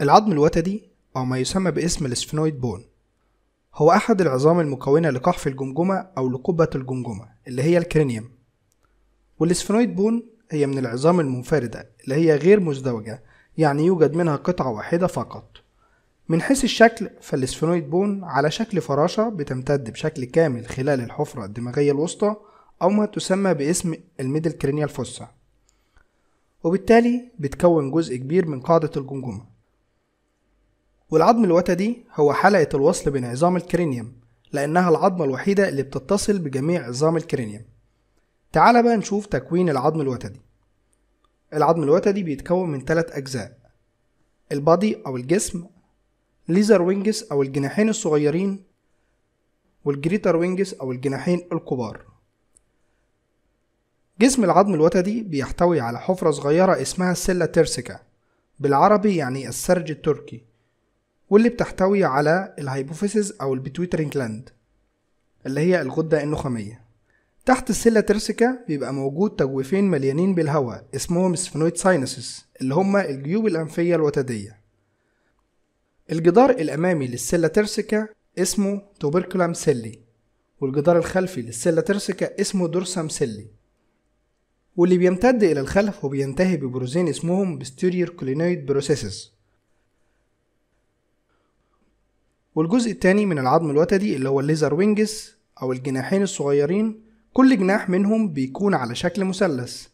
العظم الوتدي أو ما يسمى باسم الاسفنويد بون هو أحد العظام المكونة لقحف الجمجمة أو لقبة الجمجمة اللي هي الكرينيوم والاسفنويد بون هي من العظام المنفردة اللي هي غير مزدوجة يعني يوجد منها قطعة واحدة فقط من حيث الشكل فالاسفنويد بون على شكل فراشة بتمتد بشكل كامل خلال الحفرة الدماغية الوسطى أو ما تسمى باسم الميدل كرينيال فوسا وبالتالي بتكون جزء كبير من قاعدة الجمجمة والعظم الوتدي هو حلقة الوصل بين عظام الكرينيوم لأنها العظمة الوحيدة اللي بتتصل بجميع عظام الكرينيوم تعال بقى نشوف تكوين العظم الوتدي العظم الوتدي بيتكون من ثلاث أجزاء البادي أو الجسم ليزر وينجس أو الجناحين الصغيرين والجريتر وينجس أو الجناحين الكبار جسم العظم الوتدي بيحتوي على حفرة صغيرة اسمها السلة تيرسيكا بالعربي يعني السرج التركي واللي بتحتوي على الهايبوفيسز أو البيتويترين جلاند اللي هي الغدة النخامية تحت السلة ترسكا بيبقى موجود تجويفين مليانين بالهواء اسمهم السفنويد ساينسس اللي هما الجيوب الأنفية الوتدية الجدار الأمامي للسلة ترسكا اسمه توبركولام سيلي والجدار الخلفي للسلة ترسكا اسمه دورسام سيلي واللي بيمتد إلى الخلف وبينتهي ببروزين اسمهم بستيرير كولينويد بروسيسز والجزء التاني من العظم الوتدي اللي هو الليزر وينجز أو الجناحين الصغيرين كل جناح منهم بيكون على شكل مثلث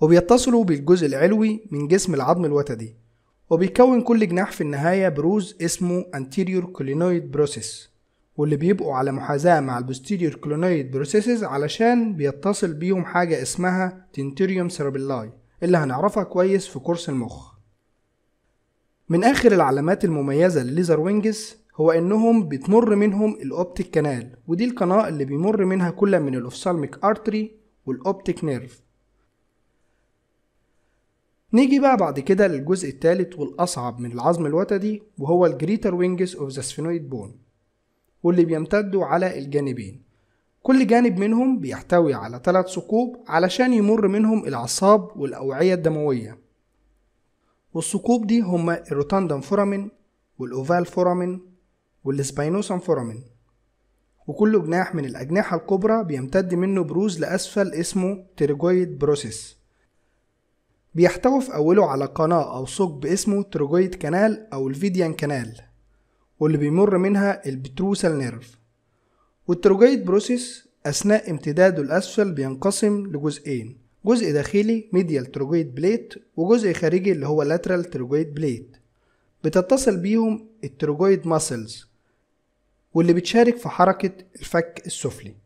وبيتصلوا بالجزء العلوي من جسم العظم الوتدي وبيكون كل جناح في النهاية بروز اسمه anterior clinoid process واللي بيبقوا على محاذاة مع البوستيريور clinoid processes علشان بيتصل بيهم حاجة اسمها tentorium cerebelli اللي هنعرفها كويس في كورس المخ من آخر العلامات المميزة لليزر وينجز هو إنهم بتمر منهم الأوبتيك كانال ودي القناة اللي بيمر منها كل من الأوفسالميك أرتري والأوبتيك نيرف نيجي بقى بعد كده للجزء الثالث والأصعب من العظم الوتدي وهو الجريتر وينجز أوف ذا سفينويد بون واللي بيمتدوا على الجانبين كل جانب منهم بيحتوي على ثلاث ثقوب علشان يمر منهم الأعصاب والأوعية الدموية والثقوب دي هما الروتاندم فورامين والأوفال فورامين والسباينوسم فورامين وكل جناح من الأجنحة الكبرى بيمتد منه بروز لأسفل اسمه تيرجويد بروسيس بيحتوي في أوله على قناة أو ثقب اسمه تيرجويد كانال أو الفيديان كانال واللي بيمر منها البتروسال نيرف والتيرجويد بروسيس أثناء امتداده الأسفل بينقسم لجزئين جزء داخلي ميديال تروجويد بليت وجزء خارجي اللي هو lateral تروجويد بليت بتتصل بيهم التروجويد ماسلز واللي بتشارك في حركة الفك السفلي